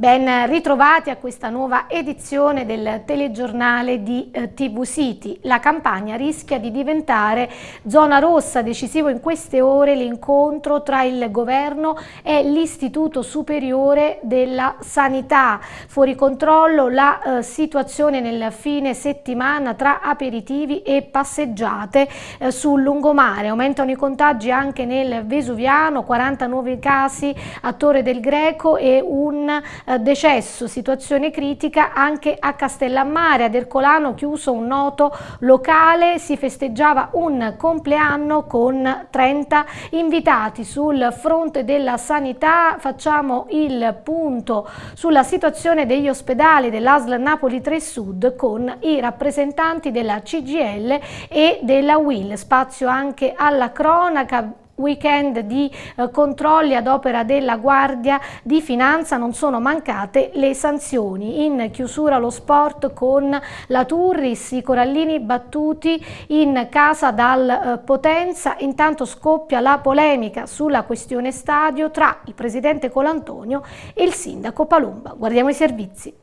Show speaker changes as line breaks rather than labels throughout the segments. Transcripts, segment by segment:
Ben ritrovati a questa nuova edizione del telegiornale di eh, TV City. La campagna rischia di diventare zona rossa, decisivo in queste ore l'incontro tra il governo e l'Istituto Superiore della Sanità. Fuori controllo la eh, situazione nel fine settimana tra aperitivi e passeggiate eh, sul lungomare. Aumentano i contagi anche nel Vesuviano, 40 nuovi casi a Torre del Greco e un eh, eh, decesso, situazione critica anche a Castellammare, ad Ercolano chiuso un noto locale, si festeggiava un compleanno con 30 invitati. Sul fronte della sanità facciamo il punto sulla situazione degli ospedali dell'ASL Napoli 3 Sud con i rappresentanti della CGL e della UIL, spazio anche alla cronaca weekend di eh, controlli ad opera della Guardia di Finanza non sono mancate le sanzioni. In chiusura lo sport con la Turris, i Corallini battuti in casa dal eh, Potenza. Intanto scoppia la polemica sulla questione stadio tra il presidente Colantonio e il sindaco Palumba. Guardiamo i servizi.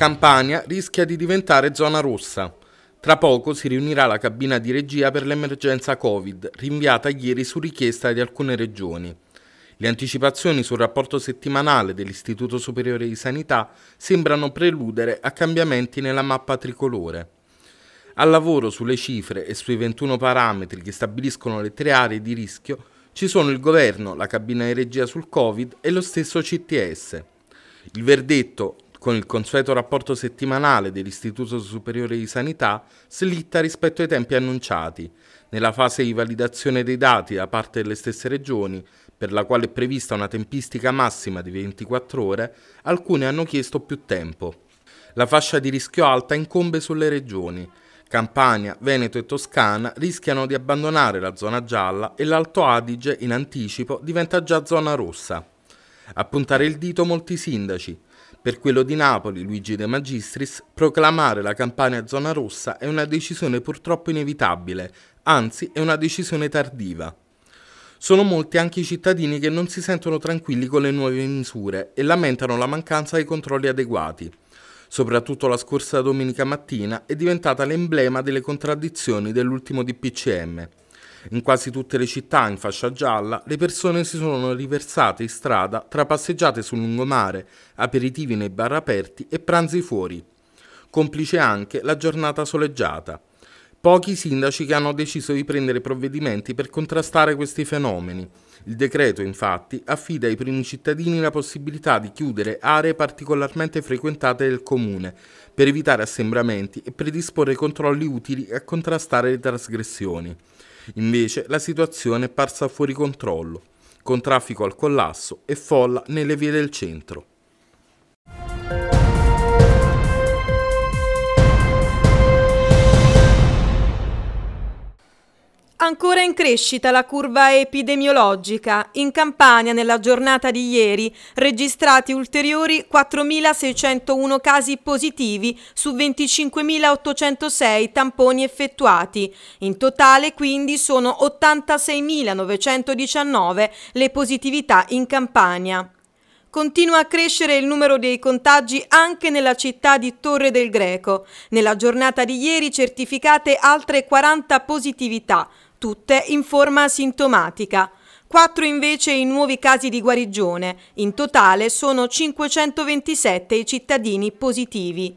Campania rischia di diventare zona rossa. Tra poco si riunirà la cabina di regia per l'emergenza Covid, rinviata ieri su richiesta di alcune regioni. Le anticipazioni sul rapporto settimanale dell'Istituto Superiore di Sanità sembrano preludere a cambiamenti nella mappa tricolore. Al lavoro sulle cifre e sui 21 parametri che stabiliscono le tre aree di rischio ci sono il governo, la cabina di regia sul Covid e lo stesso CTS. Il verdetto con il consueto rapporto settimanale dell'Istituto Superiore di Sanità slitta rispetto ai tempi annunciati. Nella fase di validazione dei dati da parte delle stesse regioni, per la quale è prevista una tempistica massima di 24 ore, alcune hanno chiesto più tempo. La fascia di rischio alta incombe sulle regioni. Campania, Veneto e Toscana rischiano di abbandonare la zona gialla e l'Alto Adige in anticipo diventa già zona rossa. A puntare il dito molti sindaci, per quello di Napoli, Luigi De Magistris, proclamare la campagna zona rossa è una decisione purtroppo inevitabile, anzi è una decisione tardiva. Sono molti anche i cittadini che non si sentono tranquilli con le nuove misure e lamentano la mancanza di controlli adeguati. Soprattutto la scorsa domenica mattina è diventata l'emblema delle contraddizioni dell'ultimo DPCM. In quasi tutte le città in fascia gialla le persone si sono riversate in strada tra passeggiate sul lungomare, aperitivi nei bar aperti e pranzi fuori. Complice anche la giornata soleggiata. Pochi sindaci che hanno deciso di prendere provvedimenti per contrastare questi fenomeni. Il decreto, infatti, affida ai primi cittadini la possibilità di chiudere aree particolarmente frequentate del comune per evitare assembramenti e predisporre controlli utili a contrastare le trasgressioni. Invece la situazione è parsa fuori controllo, con traffico al collasso e folla nelle vie del centro.
Ancora in crescita la curva epidemiologica. In Campania nella giornata di ieri registrati ulteriori 4.601 casi positivi su 25.806 tamponi effettuati. In totale quindi sono 86.919 le positività in Campania. Continua a crescere il numero dei contagi anche nella città di Torre del Greco. Nella giornata di ieri certificate altre 40 positività, tutte in forma asintomatica. Quattro invece i nuovi casi di guarigione. In totale sono 527 i cittadini positivi.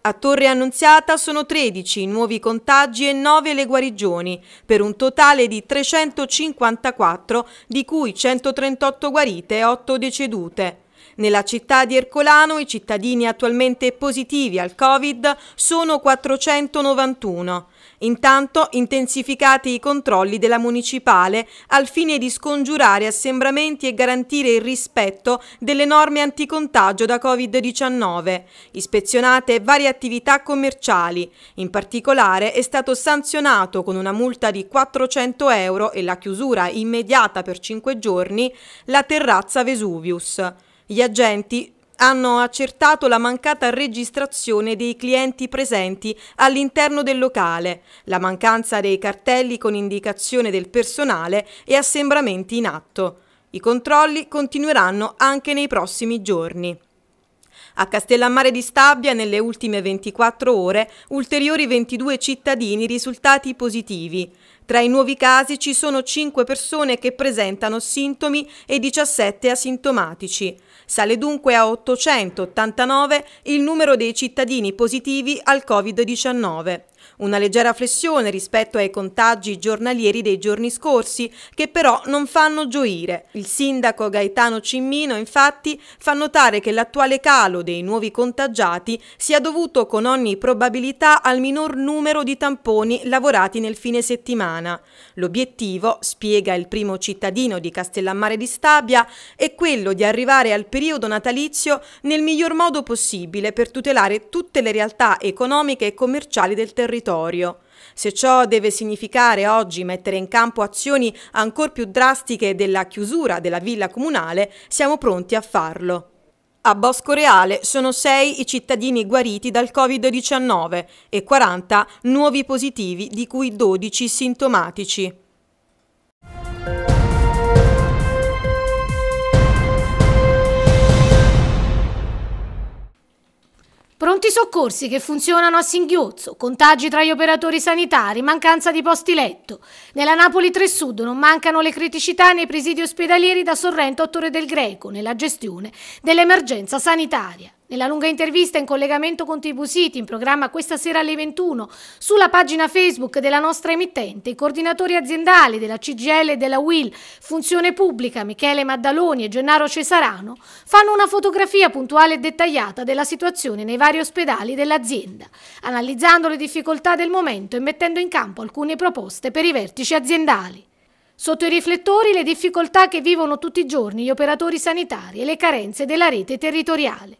A Torre Annunziata sono 13 i nuovi contagi e 9 le guarigioni, per un totale di 354, di cui 138 guarite e 8 decedute. Nella città di Ercolano i cittadini attualmente positivi al Covid sono 491. Intanto intensificati i controlli della municipale al fine di scongiurare assembramenti e garantire il rispetto delle norme anticontagio da Covid-19. Ispezionate varie attività commerciali. In particolare è stato sanzionato con una multa di 400 euro e la chiusura immediata per 5 giorni la terrazza Vesuvius. Gli agenti hanno accertato la mancata registrazione dei clienti presenti all'interno del locale, la mancanza dei cartelli con indicazione del personale e assembramenti in atto. I controlli continueranno anche nei prossimi giorni. A Castellammare di Stabia nelle ultime 24 ore ulteriori 22 cittadini risultati positivi. Tra i nuovi casi ci sono 5 persone che presentano sintomi e 17 asintomatici. Sale dunque a 889 il numero dei cittadini positivi al Covid-19. Una leggera flessione rispetto ai contagi giornalieri dei giorni scorsi, che però non fanno gioire. Il sindaco Gaetano Cimmino, infatti, fa notare che l'attuale calo dei nuovi contagiati sia dovuto con ogni probabilità al minor numero di tamponi lavorati nel fine settimana. L'obiettivo, spiega il primo cittadino di Castellammare di Stabia, è quello di arrivare al periodo natalizio nel miglior modo possibile per tutelare tutte le realtà economiche e commerciali del territorio territorio. Se ciò deve significare oggi mettere in campo azioni ancor più drastiche della chiusura della villa comunale, siamo pronti a farlo. A Bosco Reale sono 6 i cittadini guariti dal Covid-19 e 40 nuovi positivi, di cui 12 sintomatici.
Pronti soccorsi che funzionano a singhiozzo, contagi tra gli operatori sanitari, mancanza di posti letto. Nella Napoli 3 Sud non mancano le criticità nei presidi ospedalieri da Sorrento a Torre del Greco nella gestione dell'emergenza sanitaria. Nella lunga intervista in collegamento con TV City, in programma questa sera alle 21, sulla pagina Facebook della nostra emittente, i coordinatori aziendali della CGL e della WIL Funzione Pubblica, Michele Maddaloni e Gennaro Cesarano, fanno una fotografia puntuale e dettagliata della situazione nei vari ospedali dell'azienda, analizzando le difficoltà del momento e mettendo in campo alcune proposte per i vertici aziendali. Sotto i riflettori le difficoltà che vivono tutti i giorni gli operatori sanitari e le carenze della rete territoriale.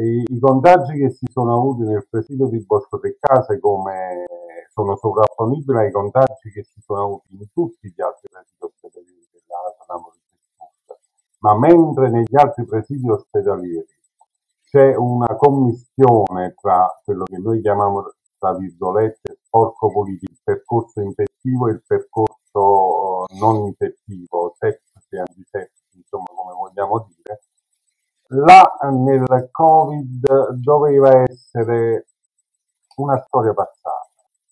I, I contagi che si sono avuti nel presidio di Bosco Boscotecase come sono sovrapponibili ai contagi che si sono avuti in tutti gli altri presidi ospedalieri della Sanamo di Gesù. Ma mentre negli altri presidi ospedalieri c'è una commissione tra quello che noi chiamiamo, tra virgolette, sporco politico, il percorso infettivo e il percorso eh, non infettivo, sepsi, antisepsi, insomma come vogliamo dire, là nel Covid doveva essere una storia passata.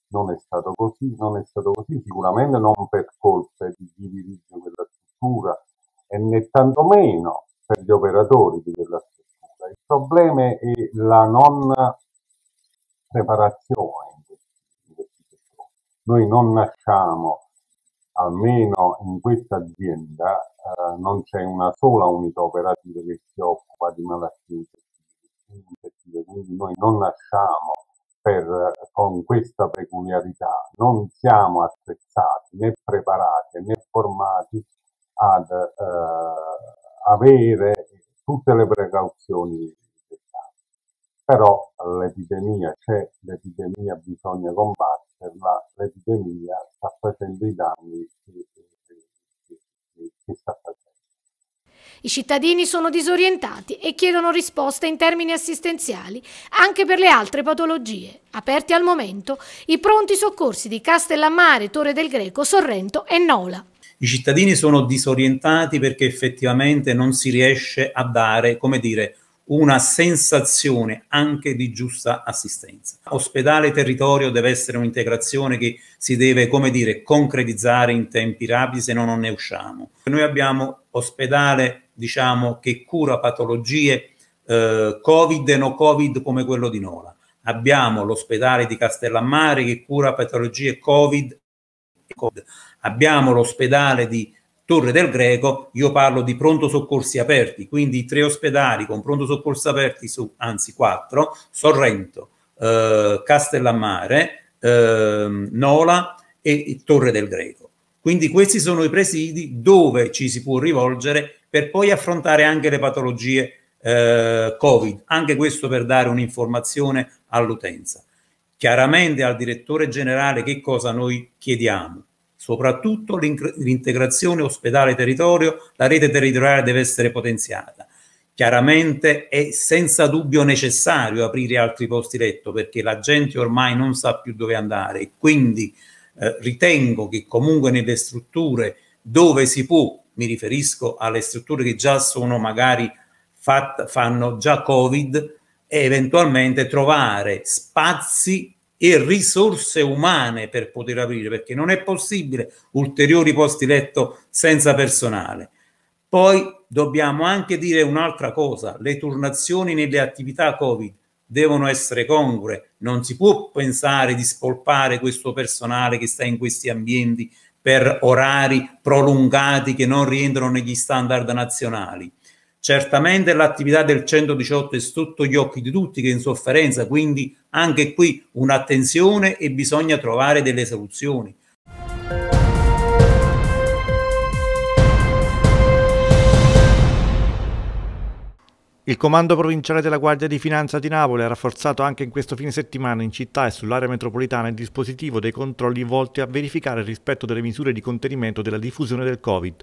Non è stato così, non è stato così, sicuramente non per colpa di chi dirige quella struttura e né tantomeno per gli operatori di quella struttura. Il problema è la non preparazione in questi, in questi Noi non nasciamo, almeno in questa azienda, eh, non c'è una sola unità operativa che si occupa di malattie infettive, quindi noi non nasciamo per, con questa peculiarità, non siamo attrezzati né preparati né formati ad eh, avere tutte le precauzioni necessarie. però l'epidemia c'è, l'epidemia bisogna combatterla, l'epidemia sta facendo i danni che che sta facendo.
I cittadini sono disorientati e chiedono risposte in termini assistenziali anche per le altre patologie. Aperti al momento i pronti soccorsi di Castellammare, Torre del Greco, Sorrento e Nola.
I cittadini sono disorientati perché effettivamente non si riesce a dare, come dire, una sensazione anche di giusta assistenza. Ospedale territorio deve essere un'integrazione che si deve, come dire, concretizzare in tempi rapidi, se no non ne usciamo. Noi abbiamo ospedale, diciamo, che cura patologie eh, Covid e no Covid come quello di Nola. Abbiamo l'ospedale di Castellammare che cura patologie Covid. e Covid. Abbiamo l'ospedale di Torre del Greco, io parlo di pronto soccorsi aperti, quindi tre ospedali con pronto soccorso aperti su, anzi quattro, Sorrento, eh, Castellammare, eh, Nola e Torre del Greco. Quindi questi sono i presidi dove ci si può rivolgere per poi affrontare anche le patologie eh, Covid, anche questo per dare un'informazione all'utenza. Chiaramente al direttore generale che cosa noi chiediamo? soprattutto l'integrazione ospedale-territorio, la rete territoriale deve essere potenziata. Chiaramente è senza dubbio necessario aprire altri posti letto perché la gente ormai non sa più dove andare. Quindi eh, ritengo che comunque nelle strutture dove si può, mi riferisco alle strutture che già sono magari fatte, fanno già Covid, e eventualmente trovare spazi e risorse umane per poter aprire, perché non è possibile ulteriori posti letto senza personale. Poi dobbiamo anche dire un'altra cosa, le turnazioni nelle attività Covid devono essere congrue, non si può pensare di spolpare questo personale che sta in questi ambienti per orari prolungati che non rientrano negli standard nazionali. Certamente l'attività del 118 è sotto gli occhi di tutti che è in sofferenza, quindi anche qui un'attenzione e bisogna trovare delle soluzioni.
Il comando provinciale della Guardia di Finanza di Napoli ha rafforzato anche in questo fine settimana in città e sull'area metropolitana il dispositivo dei controlli volti a verificare il rispetto delle misure di contenimento della diffusione del Covid.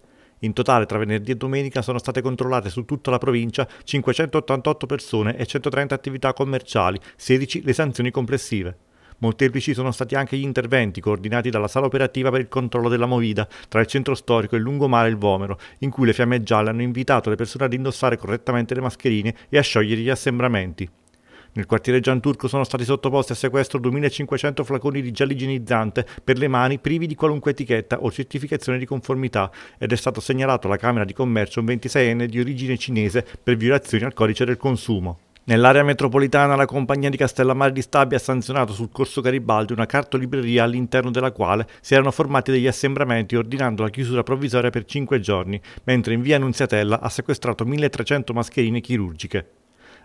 In totale tra venerdì e domenica sono state controllate su tutta la provincia 588 persone e 130 attività commerciali, 16 le sanzioni complessive. Molteplici sono stati anche gli interventi coordinati dalla sala operativa per il controllo della Movida tra il centro storico e il lungomare il Vomero, in cui le fiamme gialle hanno invitato le persone ad indossare correttamente le mascherine e a sciogliere gli assembramenti. Nel quartiere Gianturco sono stati sottoposti a sequestro 2.500 flaconi di gel igienizzante per le mani privi di qualunque etichetta o certificazione di conformità ed è stato segnalato alla Camera di Commercio un 26enne di origine cinese per violazioni al codice del consumo. Nell'area metropolitana la compagnia di Castellammare di Stabia ha sanzionato sul corso Garibaldi una cartolibreria all'interno della quale si erano formati degli assembramenti ordinando la chiusura provvisoria per 5 giorni, mentre in via Annunziatella ha sequestrato 1300 mascherine chirurgiche.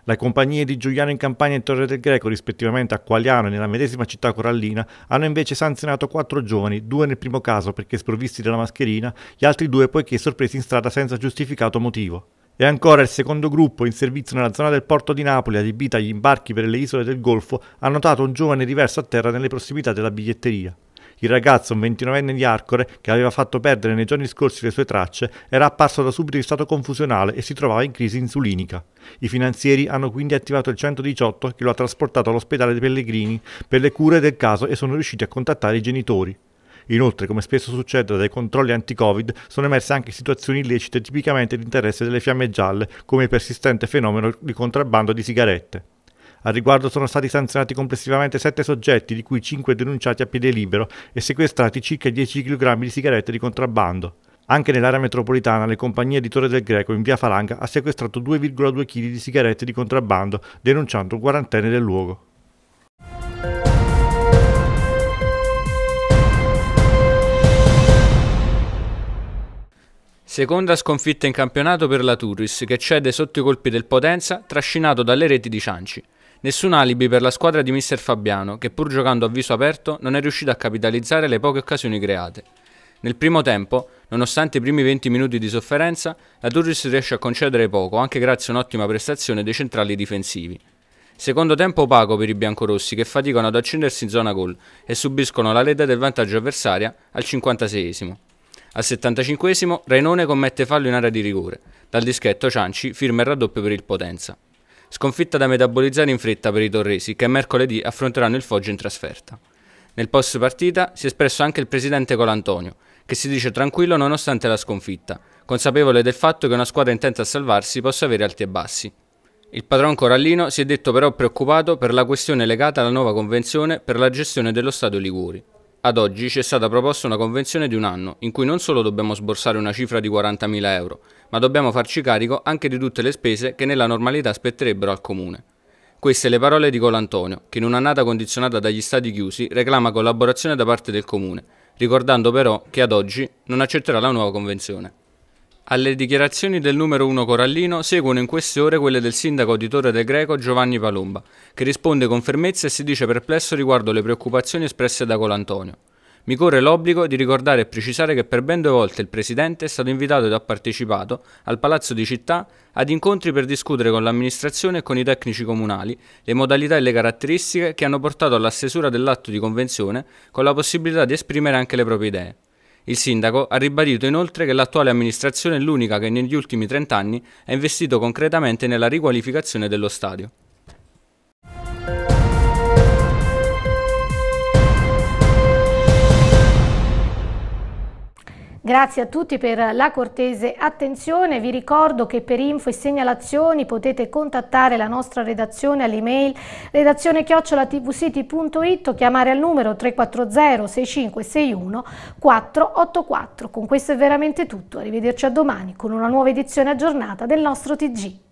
Le compagnie di Giuliano in Campania e Torre del Greco, rispettivamente a Qualiano e nella medesima città corallina, hanno invece sanzionato quattro giovani, due nel primo caso perché sprovvisti della mascherina, gli altri due poiché sorpresi in strada senza giustificato motivo. E ancora il secondo gruppo, in servizio nella zona del porto di Napoli, adibita agli imbarchi per le isole del Golfo, ha notato un giovane diverso a terra nelle prossimità della biglietteria. Il ragazzo, un 29enne di Arcore, che aveva fatto perdere nei giorni scorsi le sue tracce, era apparso da subito in stato confusionale e si trovava in crisi insulinica. I finanzieri hanno quindi attivato il 118 che lo ha trasportato all'ospedale dei Pellegrini per le cure del caso e sono riusciti a contattare i genitori. Inoltre, come spesso succede dai controlli anti-Covid, sono emerse anche situazioni illecite tipicamente di interesse delle fiamme gialle, come il persistente fenomeno di contrabbando di sigarette. Al riguardo sono stati sanzionati complessivamente 7 soggetti, di cui 5 denunciati a piede libero e sequestrati circa 10 kg di sigarette di contrabbando. Anche nell'area metropolitana le compagnie di Torre del Greco in via Falanga ha sequestrato 2,2 kg di sigarette di contrabbando, denunciando un quarantenne del luogo.
Seconda sconfitta in campionato per la Turris che cede sotto i colpi del Potenza trascinato dalle reti di Cianci. Nessun alibi per la squadra di mister Fabiano, che pur giocando a viso aperto non è riuscito a capitalizzare le poche occasioni create. Nel primo tempo, nonostante i primi 20 minuti di sofferenza, la Turris riesce a concedere poco, anche grazie a un'ottima prestazione dei centrali difensivi. Secondo tempo opaco per i biancorossi che faticano ad accendersi in zona gol e subiscono la leda del vantaggio avversaria al 56esimo. Al 75esimo Rainone commette fallo in area di rigore. Dal dischetto Cianci firma il raddoppio per il Potenza sconfitta da metabolizzare in fretta per i torresi che mercoledì affronteranno il Foggia in trasferta. Nel post partita si è espresso anche il presidente Colantonio, che si dice tranquillo nonostante la sconfitta, consapevole del fatto che una squadra intenta a salvarsi possa avere alti e bassi. Il padron Corallino si è detto però preoccupato per la questione legata alla nuova convenzione per la gestione dello Stato Liguri. Ad oggi ci è stata proposta una convenzione di un anno, in cui non solo dobbiamo sborsare una cifra di 40.000 euro, ma dobbiamo farci carico anche di tutte le spese che nella normalità spetterebbero al Comune. Queste le parole di Colantonio, che in un'annata condizionata dagli stati chiusi reclama collaborazione da parte del Comune, ricordando però che ad oggi non accetterà la nuova convenzione. Alle dichiarazioni del numero 1 Corallino seguono in queste ore quelle del sindaco auditore del Greco Giovanni Palomba, che risponde con fermezza e si dice perplesso riguardo le preoccupazioni espresse da Colantonio. Mi corre l'obbligo di ricordare e precisare che per ben due volte il Presidente è stato invitato ed ha partecipato al Palazzo di Città ad incontri per discutere con l'amministrazione e con i tecnici comunali le modalità e le caratteristiche che hanno portato alla stesura dell'atto di convenzione con la possibilità di esprimere anche le proprie idee. Il sindaco ha ribadito inoltre che l'attuale amministrazione è l'unica che negli ultimi 30 anni ha investito concretamente nella riqualificazione dello stadio.
Grazie a tutti per la cortese attenzione, vi ricordo che per info e segnalazioni potete contattare la nostra redazione all'email redazione chiocciolatvcity.it o chiamare al numero 340 6561 484. Con questo è veramente tutto, arrivederci a domani con una nuova edizione aggiornata del nostro TG.